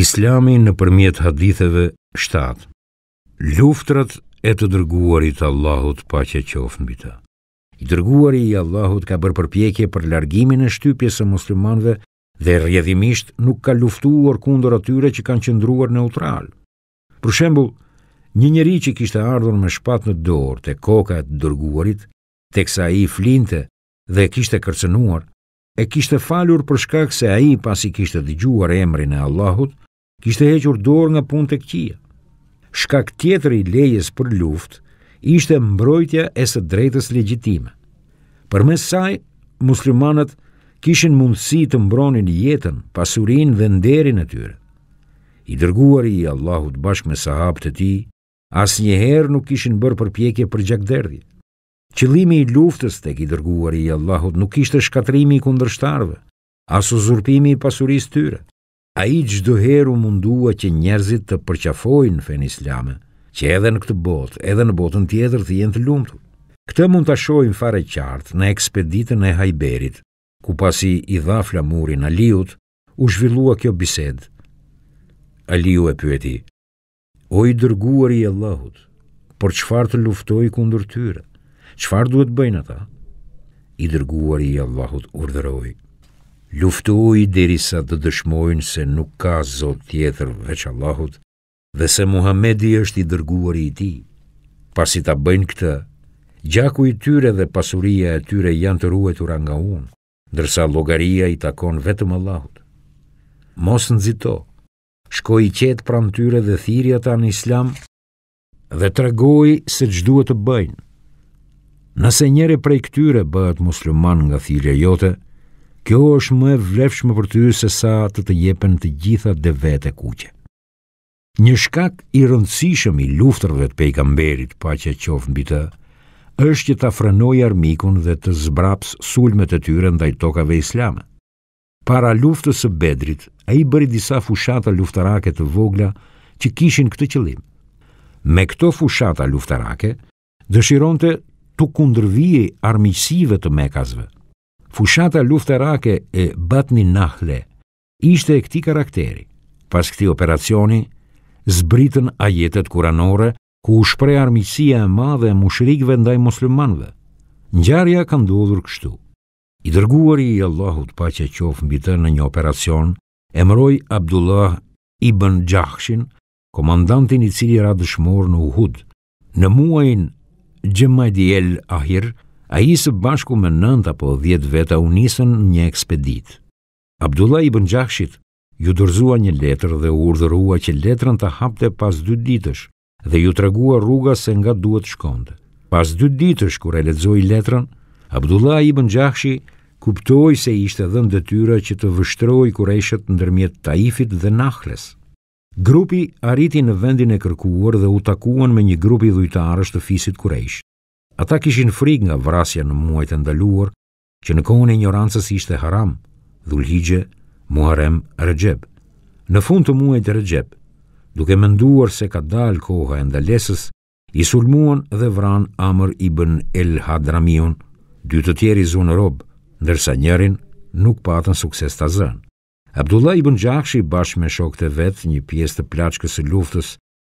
Islami në përmjet haditheve 7. Luftrat e të dërguarit Allahut pa që qofë në bita. I dërguari i Allahut ka bërë përpjekje për largimin e shtypjes e muslimanve dhe rjedhimisht nuk ka luftuar kundër atyre që kanë qëndruar neutral. Për shembul, një njeri që kishte ardhur me shpat në dorë të koka e të dërguarit, të kësa i flinte dhe kishte kërcenuar, e kishte falur për shkak se a i pasi kishte dëgjuar emrin e Allahut, kishte hequr dorë nga punë të këqia. Shkak tjetër i lejes për luftë ishte mbrojtja e së drejtës legjitime. Për mes saj, muslimanët kishin mundësi të mbronin jetën, pasurin dhe nderin e tyre. I dërguar i Allahut bashkë me sahab të ti, as njëherë nuk kishin bërë përpjekje për gjakderdje. Qëlimi i luftës tek i dërguar i Allahut nuk ishte shkatrimi i kundërshtarve, as uzurpimi i pasuris tyre. A i gjdoheru mundua që njerëzit të përqafojnë në fen islame, që edhe në këtë botë, edhe në botën tjetër të jenë të lumëtu. Këtë mund të shojnë fare qartë në ekspeditën e hajberit, ku pasi i dha flamurin Aliut, u zhvillua kjo bisedë. Aliu e pyeti, o i dërguar i Allahut, për qëfar të luftoj kundur tyre, qëfar duhet bëjnë ata? I dërguar i Allahut urdhërojë luftoj dirisa të dëshmojnë se nuk ka zot tjetër veç Allahut dhe se Muhamedi është i dërguar i ti. Pasi ta bëjnë këtë, gjaku i tyre dhe pasuria e tyre janë të ruetur nga unë, ndërsa logaria i takon vetëm Allahut. Mos në zito, shko i qetë pran tyre dhe thirja ta në islam dhe të regoj se gjduhet të bëjnë. Nëse njëre prej këtyre bëhet musliman nga thirja jote, kjo është më e vlefshme për ty se sa të të jepen të gjitha dhe vetë e kuqe. Një shkak i rëndësishëm i luftërve të pejgamberit, pa që qofë në bitë, është që ta frenoj armikun dhe të zbraps sulmet e tyre ndaj tokave islame. Para luftës së bedrit, a i bëri disa fushata luftarake të vogla që kishin këtë qëlim. Me këto fushata luftarake, dëshironte të kundërvijë armisive të mekazve, fushata luftarake e Batni Nahle ishte e këti karakteri. Pas këti operacioni, zbritën ajetet kuranore ku u shprej armisia e madhe e mushrikve ndaj muslimanve. Njarja ka ndodhur kështu. I dërguari i Allahut pa që qofë të në një operacion, emroj Abdullah Ibn Gjahshin, komandantin i cili ra dëshmor në Uhud, në muajnë Gjemajdiel Ahirë, a i së bashku me nënd apo dhjetë veta unisën një ekspedit. Abdullah i bëngjahshit ju dërzua një letër dhe u urdhërua që letrën të hapte pas dy ditësh dhe ju tregua rruga se nga duhet shkonde. Pas dy ditësh kur e ledzoj letrën, Abdullah i bëngjahshi kuptoj se ishte dhe në dëtyra që të vështroj kureshet në dërmjet Taifit dhe nakhles. Grupi arriti në vendin e kërkuar dhe u takuan me një grupi dhujtarës të fisit kuresh. Ata kishin frik nga vrasja në muajt e ndaluar, që në kohën e ignorancës ishte haram, dhulhigje, muharem, rëgjep. Në fund të muajt e rëgjep, duke mënduar se ka dal koha e ndalesës, i sulmuan dhe vran Amr i bën El Hadramion, dy të tjeri zunë robë, ndërsa njërin nuk patën sukses të zënë. Abdullah i bën Gjakshi bashkë me shok të vetë një pjesë të plaqë kësë luftës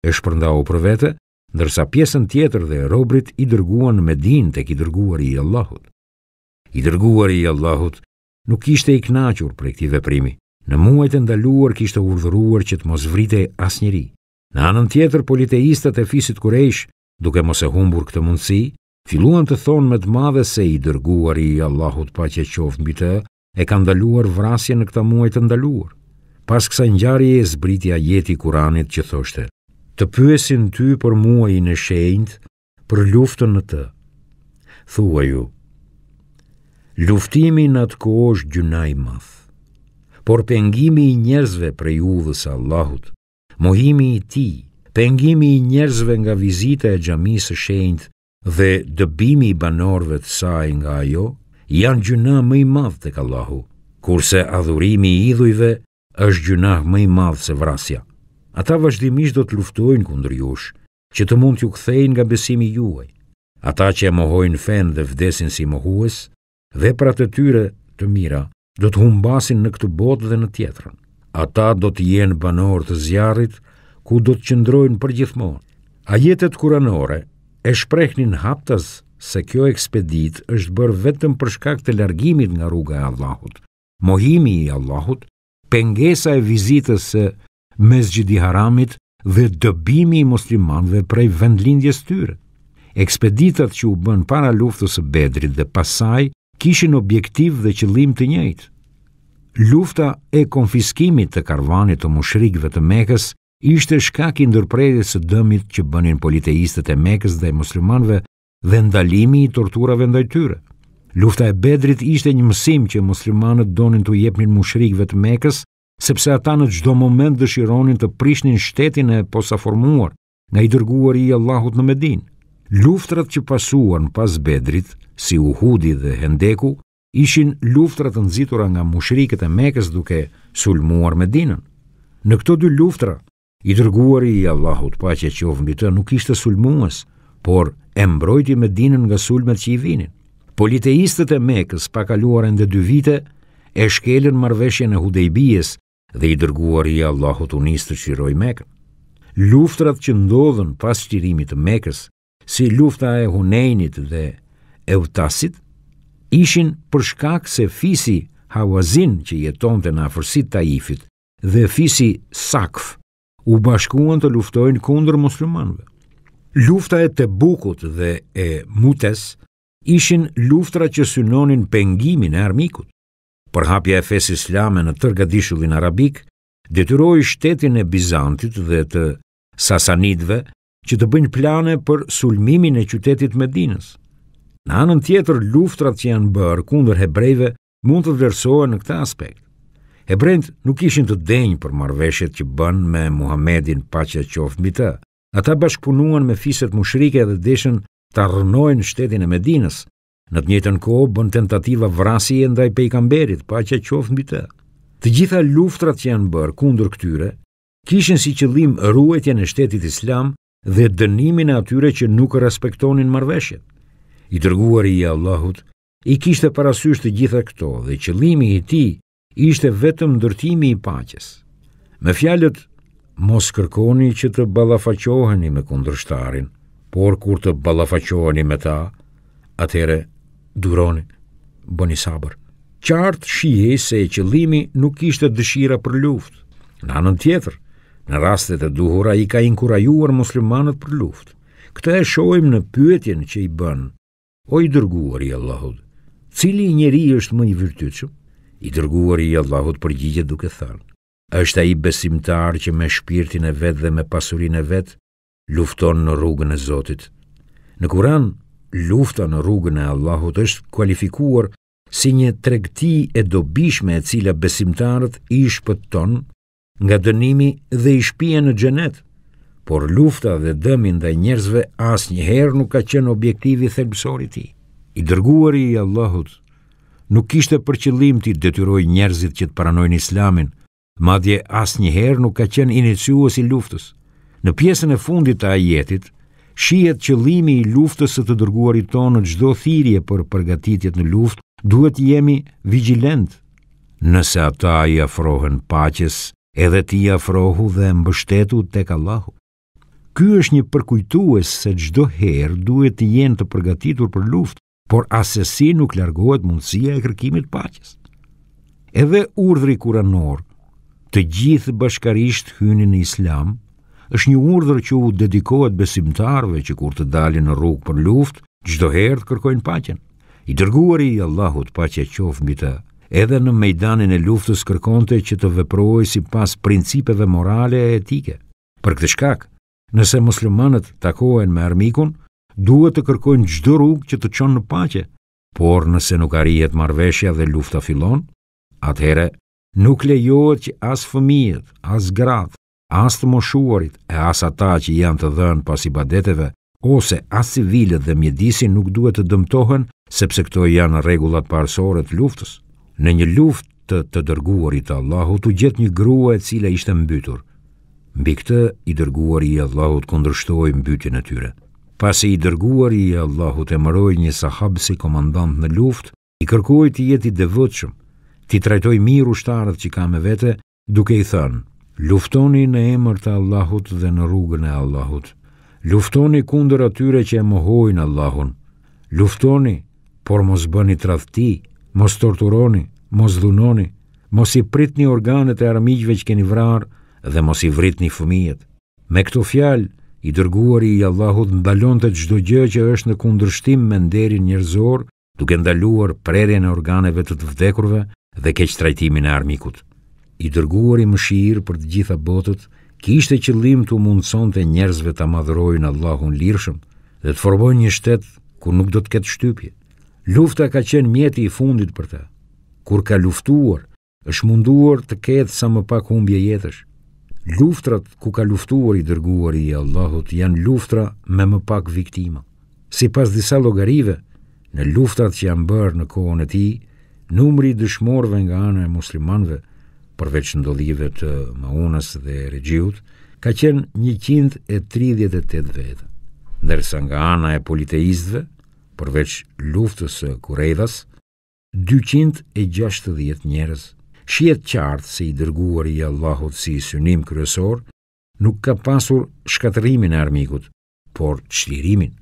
e shpërndau për vete, ndërsa pjesën tjetër dhe robrit i dërguan me din të ki dërguar i Allahut. I dërguar i Allahut nuk ishte i knachur për e këti veprimi. Në muajtë ndaluar kishte urdhëruar që të mos vrite as njëri. Në anën tjetër, politeistët e fisit kurejsh, duke mos e humbur këtë mundësi, filluan të thonë me të madhe se i dërguar i Allahut pa që qoftë mbi të, e ka ndaluar vrasje në këta muaj të ndaluar. Pas kësa njari e zbritja jeti kuranit që thoshte, të pyesin ty për mua i në shenjt, për luftën në të. Thua ju, luftimi në të ko është gjunaj math, por pengimi i njerëzve prej u dhe sa Allahut, mohimi i ti, pengimi i njerëzve nga vizita e gjami së shenjt dhe dëbimi i banorve të saj nga ajo, janë gjuna mëj math të ka Allahu, kurse adhurimi i idhujve është gjuna mëj math se vrasja. Ata vazhdimisht do të luftojnë kundër jush, që të mund t'ju kthejnë nga besimi juaj. Ata që e mohojnë fen dhe vdesin si mohues, veprat e tyre të mira do të humbasin në këtë botë dhe në tjetrën. Ata do të jenë banor të zjarrit ku do të qëndrojnë përgjithmonë. Ajetet kuranore e shprehnin haptas se kjo ekspedit është bërë vetëm për shkak të largimit nga rruga e Allahut. Mohimi i Allahut, pengesa e vizitës së me zgjidi haramit dhe dëbimi i muslimanve prej vendlindjes tyre. Ekspeditat që u bën para luftës e bedrit dhe pasaj, kishin objektiv dhe qëllim të njëjtë. Lufta e konfiskimit të karvanit të mushrikve të mekës ishte shkak i ndërprerjes së dëmit që bënin politeistët e Mekës dhe muslimanëve dhe ndalimi i torturave ndaj tyre. Lufta e Bedrit ishte një mësim që muslimanët donin t'u jepnin mushrikëve të Mekës, sepse ata në gjdo moment dëshironin të prishnin shtetin e posa formuar nga i dërguar i Allahut në Medin. Luftrat që pasuan pas Bedrit, si Uhudi dhe Hendeku, ishin luftrat nëzitura nga mushrikët e mekës duke sulmuar Medinën. Në këto dy luftra, i dërguar i Allahut pa që që ofën bitë nuk ishte sulmuas, por e mbrojti Medinën nga sulmet që i vinin. Politeistët e mekës pakaluar e ndë dy vite, e shkelën marveshjen e hudejbijes dhe i dërguar i Allahut unis të qiroj mekën. Luftrat që ndodhën pas qirimit të mekës, si lufta e hunenit dhe e utasit, ishin përshkak se fisi Hawazin që jeton të na fërsit Taifit dhe fisi Sakf u bashkuan të luftojnë kundër muslimanve. Lufta e të bukut dhe e mutes ishin luftra që synonin pengimin e armikut për hapja e fes islame në tërgadishullin arabik, detyroj shtetin e Bizantit dhe të Sasanidve që të bëjnë plane për sulmimin e qytetit Medinës. Në anën tjetër, luftrat që janë bërë kundër hebrejve mund të vlerësohen në këtë aspekt. Hebrejt nuk ishin të denjë për marveshet që bën me Muhamedin paqja qofë mbi të. Ata bashkëpunuan me fiset mushrike dhe deshën të arrënojnë shtetin e Medinës, Në të njëjtën kohë bën tentativa vrasje ndaj pejgamberit, paqja qof mbi të. Të gjitha luftrat që janë bërë kundër këtyre kishin si qëllim ruajtjen e shtetit islam dhe dënimin e atyre që nuk respektonin marrëveshjet. I dërguari i Allahut i kishte parasysh të gjitha këto dhe qëllimi i tij ishte vetëm ndërtimi i paqes. Me fjalët mos kërkoni që të ballafaqoheni me kundërshtarin, por kur të ballafaqoheni me ta, atëherë duroni, bëni sabër. Qartë shihe se e qëllimi nuk ishte dëshira për luft. Në anën tjetër, në rastet e duhura i ka inkurajuar muslimanët për luft. Këta e shojmë në pyetjen që i bënë, o i dërguar i Allahut, cili i njeri është më i vërtyqë, i dërguar i Allahut për gjigje duke thënë, është a i besimtar që me shpirtin e vetë dhe me pasurin e vetë, lufton në rrugën e Zotit. Në kuran, lufta në rrugën e Allahut është kualifikuar si një tregti e dobishme e cila besimtarët i shpëton nga dënimi dhe i shpije në xhenet. Por lufta dhe dëmi ndaj njerëzve asnjëherë nuk ka qenë objektivi thelbësor i tij. I dërguari i Allahut nuk kishte për qëllim të detyrojë njerëzit që të pranojnë Islamin, madje asnjëherë nuk ka qenë iniciuesi i luftës. Në pjesën e fundit të ajetit, shihet qëllimi i luftës së të dërguarit tonë në çdo thirrje për përgatitjet në luftë, duhet jemi vigjilent. Nëse ata i afrohen paqes, edhe ti i afrohu dhe mbështetu tek Allahu. Ky është një përkujtues se çdo herë duhet të jenë të përgatitur për luftë, por asesi nuk largohet mundësia e kërkimit paqes. Edhe urdhri kuranor, të gjithë bashkarisht hynin në islam, është një urdhër që u dedikohet besimtarëve që kur të dalin në rrugë për luftë, çdo herë të kërkojnë paqen. I dërguari i Allahut paqja qof mbi të. Edhe në ميدanin e luftës kërkonte që të veprohej sipas principeve morale e etike. Për këtë shkak, nëse muslimanët takohen me armikun, duhet të kërkojnë çdo rrugë që të çon në paqe. Por nëse nuk arrihet marrveshja dhe lufta fillon, atëherë nuk lejohet që as fëmijët, as gratë, as të moshuarit e as ata që janë të dhënë pas i badeteve, ose as civilët dhe mjedisi nuk duhet të dëmtohen sepse këto janë rregullat parsorë të luftës. Në një luftë të, të dërguarit të Allahut u gjet një grua e cila ishte mbytur. Mbi këtë i dërguari i Allahut kondrështoj mbytyn e tyre. Pasi i dërguari i Allahut e mëroj një sahab si komandant në luftë, i kërkoi të jetë i devotshëm, ti trajtoj mirë ushtarët që kanë me vete, duke i thënë: Luftoni në emër të Allahut dhe në rrugën e Allahut. Luftoni kundër atyre që e mohojnë Allahun. Luftoni, por mos bëni tradhti, mos torturoni, mos dhunoni, mos i pritni organet e armiqve që keni vrarë dhe mos i vritni fëmijët. Me këto fjalë, i dërguari i Allahut të çdo gjë që është në kundërshtim me nderin njerëzor, duke ndaluar prerjen e organeve të të vdekurve dhe keqtrajtimin e armikut i dërguar i mëshirë për të gjitha botët, kishte qëllim të mundëson të njerëzve të madhërojnë Allahun lirëshëm dhe të forbojnë një shtetë ku nuk do të ketë shtypje. Lufta ka qenë mjeti i fundit për ta, kur ka luftuar, është munduar të ketë sa më pak humbje jetësh. Luftrat ku ka luftuar i dërguar i Allahut janë luftra me më pak viktima. Si pas disa logarive, në luftat që janë bërë në kohën e ti, numri dëshmorve nga anë e muslimanve, përveç ndodhive të maunës dhe regjiut, ka qenë 138 vetë, ndërsa nga ana e politeistëve, përveç luftës së Kurejdas, 260 njerëz. Shihet qartë se i dërguar i Allahut si synim kryesor nuk ka pasur shkatërimin e armikut, por çlirimin.